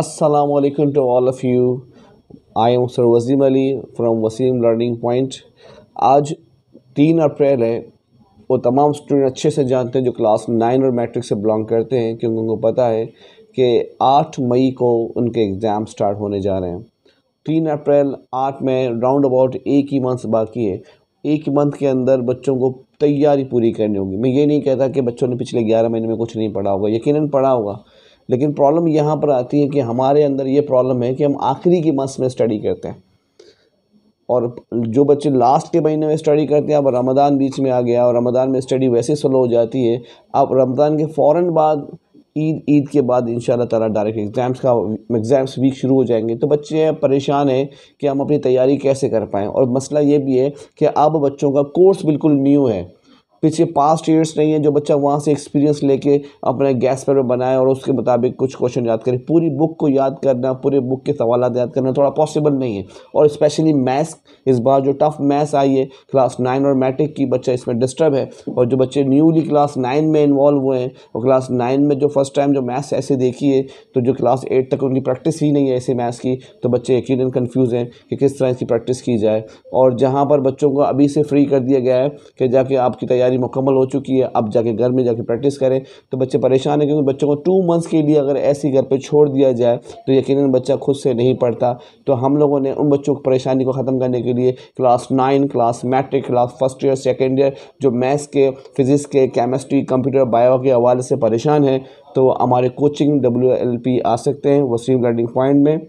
Assalamualaikum to all of you. I am Sir Wasim Ali from Wasim learning point आज तीन अप्रैल है वो तमाम स्टूडेंट अच्छे से जानते हैं जो क्लास नाइन और मैट्रिक से बिलोंग करते हैं क्योंकि उनको पता है कि आठ मई को उनके एग्ज़ाम स्टार्ट होने जा रहे हैं तीन अप्रैल आठ में राउंड अबाउट एक ही मंथ बाकी है एक ही मंथ के अंदर बच्चों को तैयारी पूरी करनी होगी मैं ये नहीं कहता कि बच्चों ने पिछले ग्यारह महीने में कुछ नहीं पढ़ा होगा यकीनन पढ़ा होगा लेकिन प्रॉब्लम यहाँ पर आती है कि हमारे अंदर ये प्रॉब्लम है कि हम आखिरी के मंथ्स में स्टडी करते हैं और जो बच्चे लास्ट के महीने में स्टडी करते हैं अब रमदान बीच में आ गया और रमदान में स्टडी वैसे स्लो हो जाती है अब रमदान के फ़ौर बाद ईद ईद के बाद इन ताला डायरेक्ट एग्ज़ाम्स का एग्ज़ाम्स वीक शुरू हो जाएंगे तो बच्चे परेशान हैं कि हम अपनी तैयारी कैसे कर पाएँ और मसला ये भी है कि अब बच्चों का कोर्स बिल्कुल न्यू है पीछे पास्ट ईयर्स नहीं है जो बच्चा वहाँ से एक्सपीरियंस लेके अपने गैस पेपर बनाए और उसके मुताबिक कुछ क्वेश्चन याद करें पूरी बुक को याद करना पूरे बुक के सवाल याद करना थोड़ा पॉसिबल नहीं है और स्पेशली मैथ्स इस बार जो टफ मैथ्स आई है क्लास नाइन और मैट्रिक की बच्चा इसमें डिस्टर्ब है और जो बच्चे न्यूली क्लास नाइन में इन्वॉल्व हुए हैं और क्लास नाइन में जो फर्स्ट टाइम जो मैथ्स ऐसे देखी है तो जो क्लास एट तक उनकी प्रैक्टिस ही नहीं है ऐसे मैथ्स की तो बच्चे यकीन कन्फ्यूज़ हैं कि किस तरह इसकी प्रैक्टिस की जाए और जहाँ पर बच्चों को अभी से फ्री कर दिया गया है कि जाके आपकी तैयारी तैयारी मुकम्मल हो चुकी है अब जाके घर में जाके प्रैक्टिस करें तो बच्चे परेशान हैं क्योंकि बच्चों को टू मंथ्स के लिए अगर ऐसे घर पर छोड़ दिया जाए तो यकीन बच्चा खुद से नहीं पढ़ता तो हम लोगों ने उन बच्चों की परेशानी को ख़त्म करने के लिए class nine class matric class first year second year जो मैथ्स के फिज़िक्स के केमिस्ट्री कंप्यूटर बायो के हवाले से परेशान हैं तो हमारे कोचिंग डब्ल्यू आ सकते हैं वसीम लर्निंग पॉइंट में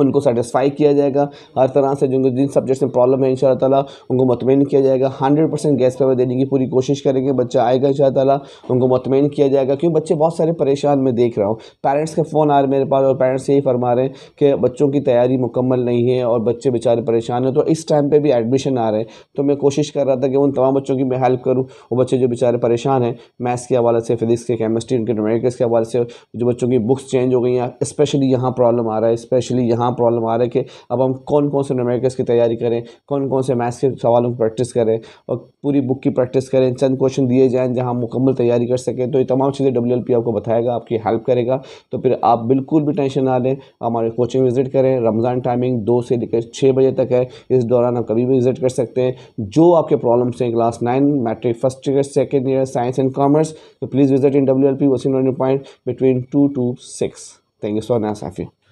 उनको सेटिसफाई किया जाएगा हर तरह से जिनको जिन सब्जेक्ट्स में प्रॉब्लम है इन ताला उनको मतमिन किया जाएगा हंड्रेड परसेंट गैस पेपर देने की पूरी कोशिश करेंगे बच्चा आएगा इन ताला उनको मतमिन किया जाएगा क्योंकि बच्चे बहुत सारे परेशान मैं देख रहा हूँ पेरेंट्स के फ़ोन आ रहे मेरे पास और पेरेंट्स यही फरमा रहे हैं कि बच्चों की तैयारी मुकम्मल नहीं है और बच्चे बेचारे परेशान हैं तो इस टाइम पर भी एडमिशन आ रहे हैं तो मैं कोशिश कर रहा था कि उन तमाम बच्चों की मैं हेल्प करूँ वो बच्चे जो बेचारे परेशान हैं मैथ्स के हवाले से फिजिक्स के केमिस्ट्री उनके नोमेटिक्स के हवाले से जो बच्चों की बुक्स चेंज हो गई हैं स्पेशली यहाँ प्रॉब्लम आ रहा है स्पेशली यहाँ कहाँ प्रॉब्लम आ रहा है कि अब हम कौन कौन से नोमेकर्स की तैयारी करें कौन कौन से मैथ्स के सवालों की प्रैक्टिस करें और पूरी बुक की प्रैक्टिस करें चंद क्वेश्चन दिए जाएँ जहाँ मुकम्मल तैयारी कर सकें तो ये तमाम चीज़ें डब्ल्यू आपको बताएगा आपकी हेल्प करेगा तो फिर आप बिल्कुल भी टेंशन ना लें हमारे कोचिंग विजिट करें रमज़ान टाइमिंग दो से लेकर छः बजे तक है इस दौरान आप कभी भी विजिट कर सकते हैं जो आपके प्रॉब्लम्स हैं class nine matric first year second year science and commerce तो please visit in W L P Wasim point between two to six thank you so much, Safi